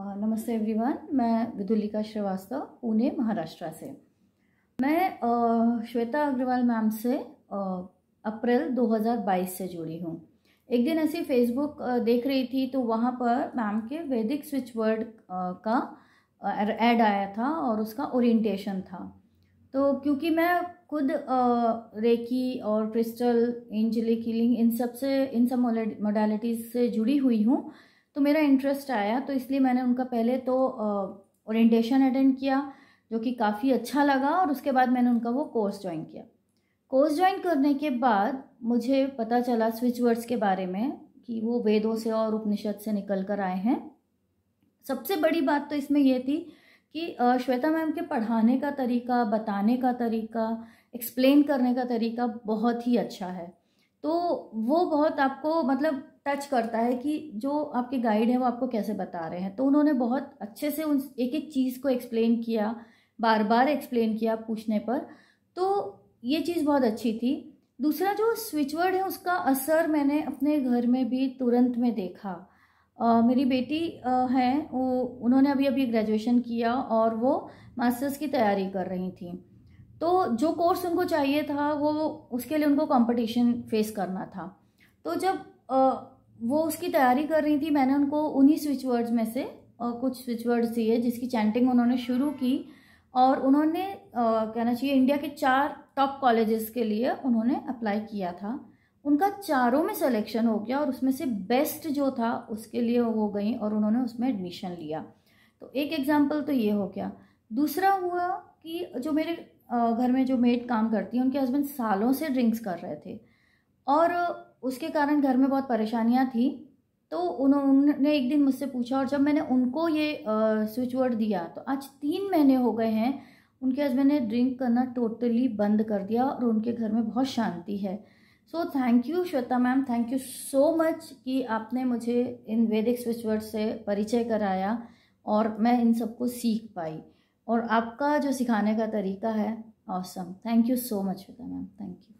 नमस्ते एवरीवन मैं विदुलिका श्रीवास्तव पुणे महाराष्ट्र से मैं श्वेता अग्रवाल मैम से अप्रैल 2022 से जुड़ी हूँ एक दिन ऐसी फेसबुक देख रही थी तो वहाँ पर मैम के वैदिक स्विच वर्ड का ऐड आया था और उसका ओरिएंटेशन था तो क्योंकि मैं खुद रेकी और क्रिस्टल एंजली किलिंग इन सब से इन सब मोडालिटीज़ से जुड़ी हुई हूँ तो मेरा इंटरेस्ट आया तो इसलिए मैंने उनका पहले तो ओरिएंटेशन अटेंड किया जो कि काफ़ी अच्छा लगा और उसके बाद मैंने उनका वो कोर्स ज्वाइन किया कोर्स ज्वाइन करने के बाद मुझे पता चला स्विच वर्ड्स के बारे में कि वो वेदों से और उपनिषद से निकल कर आए हैं सबसे बड़ी बात तो इसमें यह थी कि श्वेता मैम के पढ़ाने का तरीका बताने का तरीका एक्सप्लेन करने का तरीका बहुत ही अच्छा है तो वो बहुत आपको मतलब टच करता है कि जो आपके गाइड है वो आपको कैसे बता रहे हैं तो उन्होंने बहुत अच्छे से उन एक एक चीज़ को एक्सप्लेन किया बार बार एक्सप्लेन किया पूछने पर तो ये चीज़ बहुत अच्छी थी दूसरा जो स्विचवर्ड है उसका असर मैंने अपने घर में भी तुरंत में देखा आ, मेरी बेटी uh, हैं वो उन्होंने अभी अभी ग्रेजुएशन किया और वो मास्टर्स की तैयारी कर रही थी तो जो कोर्स उनको चाहिए था वो उसके लिए उनको कंपटीशन फेस करना था तो जब वो उसकी तैयारी कर रही थी मैंने उनको उन्हीं स्विच वर्ड्स में से कुछ स्विच वर्ड्स दिए जिसकी चैंटिंग उन्होंने शुरू की और उन्होंने कहना चाहिए इंडिया के चार टॉप कॉलेजेस के लिए उन्होंने अप्लाई किया था उनका चारों में सिलेक्शन हो गया और उसमें से बेस्ट जो था उसके लिए वो गई और उन्होंने उसमें एडमिशन लिया तो एक एग्जाम्पल तो ये हो गया दूसरा हुआ कि जो मेरे घर में जो मेड काम करती है उनके हस्बैंड सालों से ड्रिंक्स कर रहे थे और उसके कारण घर में बहुत परेशानियाँ थी तो उन्होंने एक दिन मुझसे पूछा और जब मैंने उनको ये स्विच वर्ड दिया तो आज तीन महीने हो गए हैं उनके हस्बैंड ने ड्रिंक करना टोटली बंद कर दिया और उनके घर में बहुत शांति है so thank you Shweta ma'am thank you so much कि आपने मुझे इन वैदिक स्विच वर्ड से परिचय कराया और मैं इन सबको सीख पाई और आपका जो सिखाने का तरीका है awesome thank you so much Shweta ma'am thank you